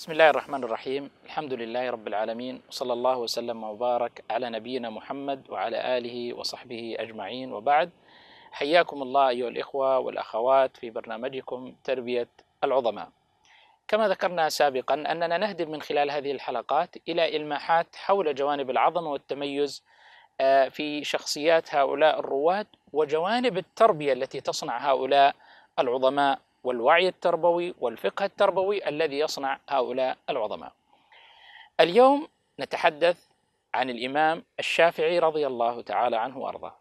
بسم الله الرحمن الرحيم الحمد لله رب العالمين وصلى الله وسلم وبارك على نبينا محمد وعلى آله وصحبه أجمعين وبعد حياكم الله أيها الإخوة والأخوات في برنامجكم تربية العظماء كما ذكرنا سابقا أننا نهدف من خلال هذه الحلقات إلى إلماحات حول جوانب العظمة والتميز في شخصيات هؤلاء الرواد وجوانب التربية التي تصنع هؤلاء العظماء والوعي التربوي والفقه التربوي الذي يصنع هؤلاء العظماء. اليوم نتحدث عن الامام الشافعي رضي الله تعالى عنه وارضاه.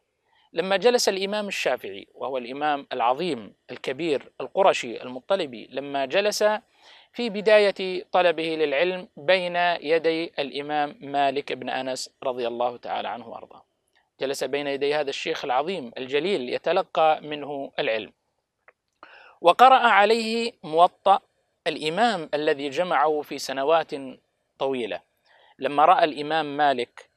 لما جلس الامام الشافعي وهو الامام العظيم الكبير القرشي المطلبي لما جلس في بدايه طلبه للعلم بين يدي الامام مالك بن انس رضي الله تعالى عنه وارضاه. جلس بين يدي هذا الشيخ العظيم الجليل يتلقى منه العلم. وقرأ عليه موطأ الإمام الذي جمعه في سنوات طويلة لما رأى الإمام مالك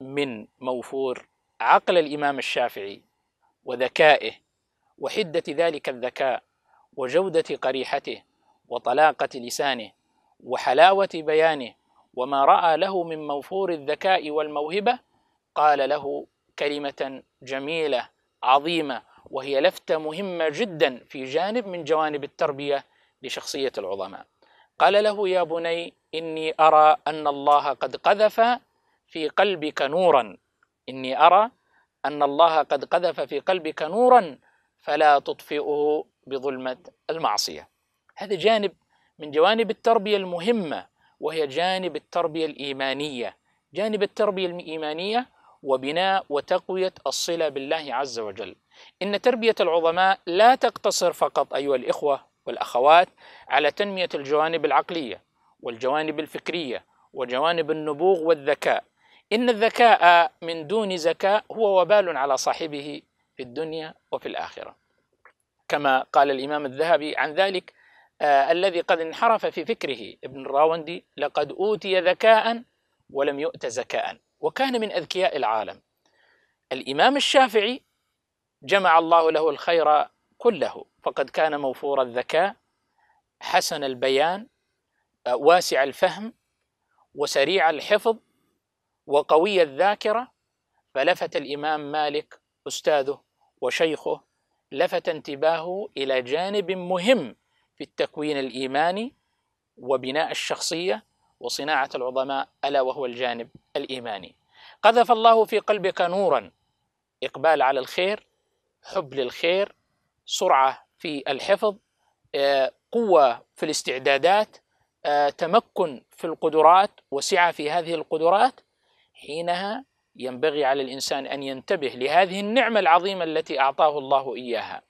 من موفور عقل الإمام الشافعي وذكائه وحدة ذلك الذكاء وجودة قريحته وطلاقة لسانه وحلاوة بيانه وما رأى له من موفور الذكاء والموهبة قال له كلمة جميلة عظيمة وهي لفتة مهمة جدا في جانب من جوانب التربية لشخصية العظماء قال له يا بني إني أرى أن الله قد قذف في قلبك نورا إني أرى أن الله قد قذف في قلبك نورا فلا تطفئه بظلمة المعصية هذا جانب من جوانب التربية المهمة وهي جانب التربية الإيمانية جانب التربية الإيمانية وبناء وتقويه الصله بالله عز وجل. ان تربيه العظماء لا تقتصر فقط ايها الاخوه والاخوات على تنميه الجوانب العقليه والجوانب الفكريه وجوانب النبوغ والذكاء. ان الذكاء من دون ذكاء هو وبال على صاحبه في الدنيا وفي الاخره. كما قال الامام الذهبي عن ذلك آه الذي قد انحرف في فكره ابن الراوندي لقد اوتي ذكاء ولم يؤت زكاء وكان من أذكياء العالم الإمام الشافعي جمع الله له الخير كله فقد كان موفور الذكاء حسن البيان آه، واسع الفهم وسريع الحفظ وقوي الذاكرة فلفت الإمام مالك أستاذه وشيخه لفت انتباهه إلى جانب مهم في التكوين الإيماني وبناء الشخصية وصناعة العظماء ألا وهو الجانب الإيماني قذف الله في قلبك نورا إقبال على الخير حب للخير سرعة في الحفظ آه، قوة في الاستعدادات آه، تمكن في القدرات وسعة في هذه القدرات حينها ينبغي على الإنسان أن ينتبه لهذه النعمة العظيمة التي أعطاه الله إياها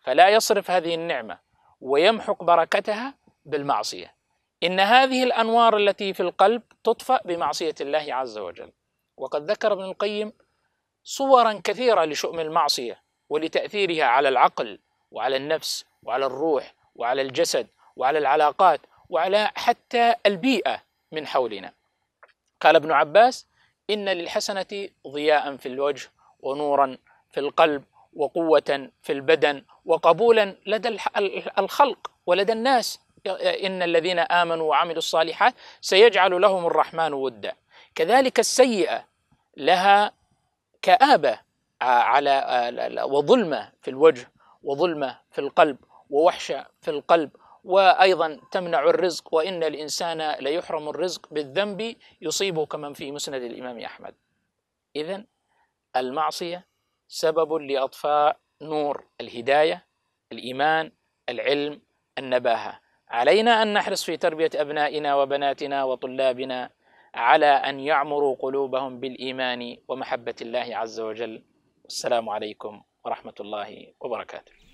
فلا يصرف هذه النعمة ويمحق بركتها بالمعصية إن هذه الأنوار التي في القلب تطفأ بمعصية الله عز وجل وقد ذكر ابن القيم صورا كثيرة لشؤم المعصية ولتأثيرها على العقل وعلى النفس وعلى الروح وعلى الجسد وعلى العلاقات وعلى حتى البيئة من حولنا قال ابن عباس إن للحسنة ضياء في الوجه ونورا في القلب وقوة في البدن وقبولا لدى الخلق ولدى الناس إن الذين آمنوا وعملوا الصالحات سيجعل لهم الرحمن ودا كذلك السيئة لها كآبة آه، على آه، وظلمة في الوجه وظلمة في القلب ووحشة في القلب وأيضا تمنع الرزق وإن الإنسان ليحرم الرزق بالذنب يصيبه كمن في مسند الإمام أحمد إذا المعصية سبب لأطفاء نور الهداية الإيمان العلم النباهة علينا أن نحرص في تربية أبنائنا وبناتنا وطلابنا على أن يعمروا قلوبهم بالإيمان ومحبة الله عز وجل والسلام عليكم ورحمة الله وبركاته